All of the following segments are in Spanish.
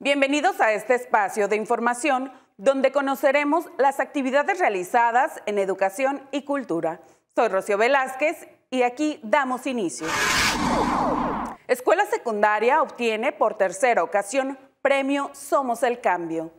Bienvenidos a este espacio de información donde conoceremos las actividades realizadas en educación y cultura. Soy Rocío Velázquez y aquí damos inicio. Escuela Secundaria obtiene por tercera ocasión premio Somos el Cambio.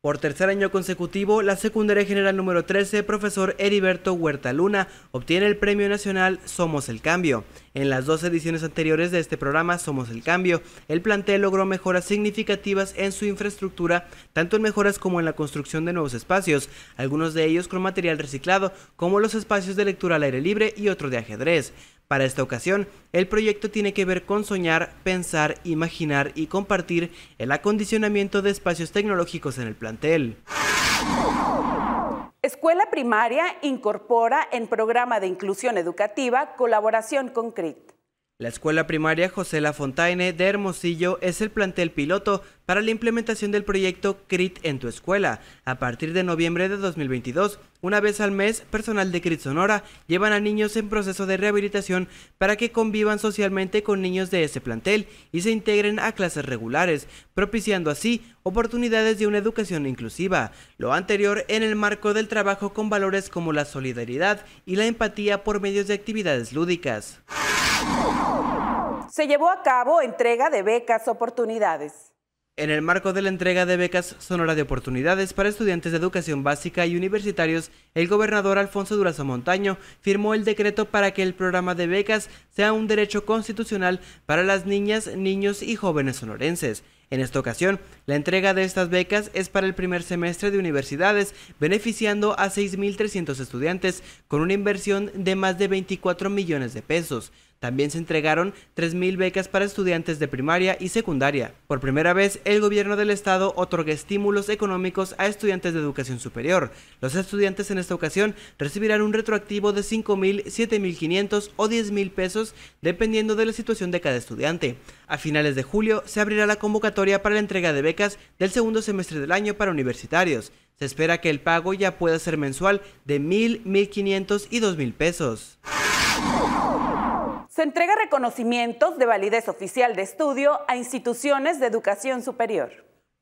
Por tercer año consecutivo, la secundaria general número 13, profesor Heriberto Huerta Luna, obtiene el premio nacional Somos el Cambio. En las dos ediciones anteriores de este programa, Somos el Cambio, el plantel logró mejoras significativas en su infraestructura, tanto en mejoras como en la construcción de nuevos espacios, algunos de ellos con material reciclado, como los espacios de lectura al aire libre y otro de ajedrez. Para esta ocasión, el proyecto tiene que ver con soñar, pensar, imaginar y compartir el acondicionamiento de espacios tecnológicos en el plantel. Escuela Primaria incorpora en programa de inclusión educativa colaboración con CRIT. La Escuela Primaria José La Fontaine de Hermosillo es el plantel piloto para la implementación del proyecto CRIT en tu escuela. A partir de noviembre de 2022, una vez al mes, personal de CRIT Sonora llevan a niños en proceso de rehabilitación para que convivan socialmente con niños de ese plantel y se integren a clases regulares, propiciando así oportunidades de una educación inclusiva. Lo anterior en el marco del trabajo con valores como la solidaridad y la empatía por medios de actividades lúdicas. Se llevó a cabo entrega de becas oportunidades. En el marco de la entrega de becas Sonora de Oportunidades para estudiantes de educación básica y universitarios, el gobernador Alfonso Durazo Montaño firmó el decreto para que el programa de becas sea un derecho constitucional para las niñas, niños y jóvenes sonorenses. En esta ocasión, la entrega de estas becas es para el primer semestre de universidades, beneficiando a 6.300 estudiantes con una inversión de más de 24 millones de pesos. También se entregaron 3.000 becas para estudiantes de primaria y secundaria. Por primera vez, el gobierno del estado otorga estímulos económicos a estudiantes de educación superior. Los estudiantes en esta ocasión recibirán un retroactivo de 5.000, 7.500 o 10.000 pesos, dependiendo de la situación de cada estudiante. A finales de julio se abrirá la convocatoria para la entrega de becas del segundo semestre del año para universitarios. Se espera que el pago ya pueda ser mensual de 1.000, 1.500 y 2.000 pesos. Se entrega reconocimientos de validez oficial de estudio a instituciones de educación superior.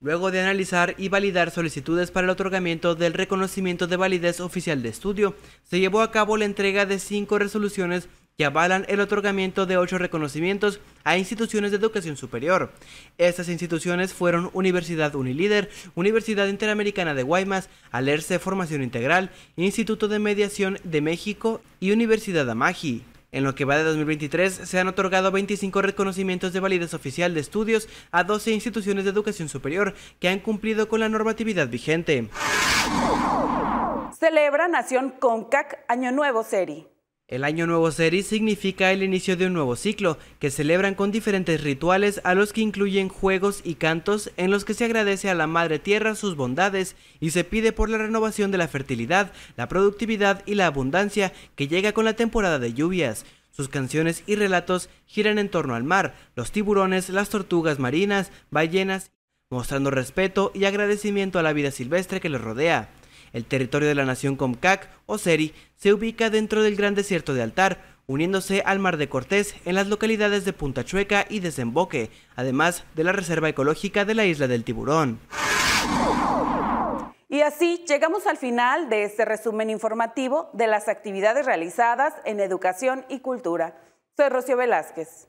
Luego de analizar y validar solicitudes para el otorgamiento del reconocimiento de validez oficial de estudio, se llevó a cabo la entrega de cinco resoluciones que avalan el otorgamiento de ocho reconocimientos a instituciones de educación superior. Estas instituciones fueron Universidad Unilíder, Universidad Interamericana de Guaymas, Alerce Formación Integral, Instituto de Mediación de México y Universidad Amagi. En lo que va de 2023, se han otorgado 25 reconocimientos de validez oficial de estudios a 12 instituciones de educación superior que han cumplido con la normatividad vigente. Celebra Nación CONCAC Año Nuevo Serie. El Año Nuevo Seri significa el inicio de un nuevo ciclo, que celebran con diferentes rituales a los que incluyen juegos y cantos en los que se agradece a la Madre Tierra sus bondades y se pide por la renovación de la fertilidad, la productividad y la abundancia que llega con la temporada de lluvias. Sus canciones y relatos giran en torno al mar, los tiburones, las tortugas marinas, ballenas, mostrando respeto y agradecimiento a la vida silvestre que los rodea. El territorio de la nación Comcac o Seri se ubica dentro del gran desierto de Altar, uniéndose al Mar de Cortés en las localidades de Punta Chueca y Desemboque, además de la reserva ecológica de la isla del Tiburón. Y así llegamos al final de este resumen informativo de las actividades realizadas en educación y cultura. Soy Rocío Velázquez.